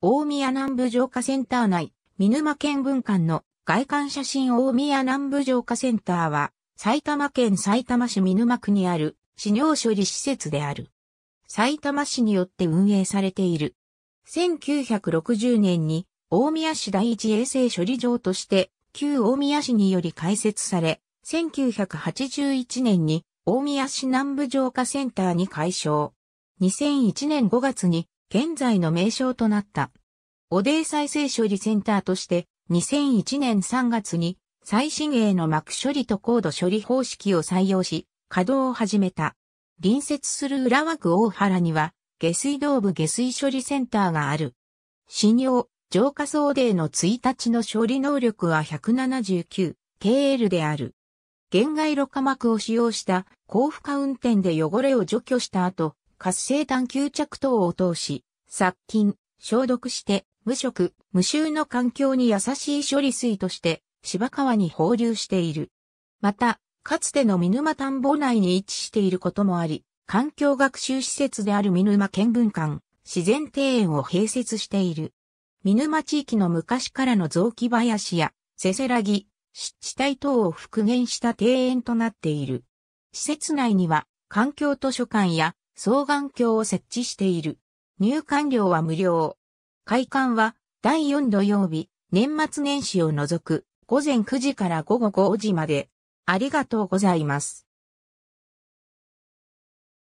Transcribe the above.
大宮南部浄化センター内、見沼県文館の外観写真大宮南部浄化センターは、埼玉県埼玉市見沼区にある、資料処理施設である。埼玉市によって運営されている。1960年に、大宮市第一衛生処理場として、旧大宮市により開設され、1981年に、大宮市南部浄化センターに改称。2001年5月に現在の名称となった。オデー再生処理センターとして2001年3月に最新鋭の膜処理と高度処理方式を採用し稼働を始めた。隣接する浦和区大原には下水道部下水処理センターがある。信用、浄化層デーの1日の処理能力は 179KL である。限外ろ化膜を使用した高負荷運転で汚れを除去した後、活性炭吸着等を通し、殺菌、消毒して、無色、無臭の環境に優しい処理水として、芝川に放流している。また、かつての見沼田んぼ内に位置していることもあり、環境学習施設である見沼県文館、自然庭園を併設している。見沼地域の昔からの雑木林や、せせらぎ、湿地帯等を復元した庭園となっている。施設内には、環境図書館や双眼鏡を設置している。入館料は無料。開館は第4土曜日、年末年始を除く午前9時から午後5時まで。ありがとうございます。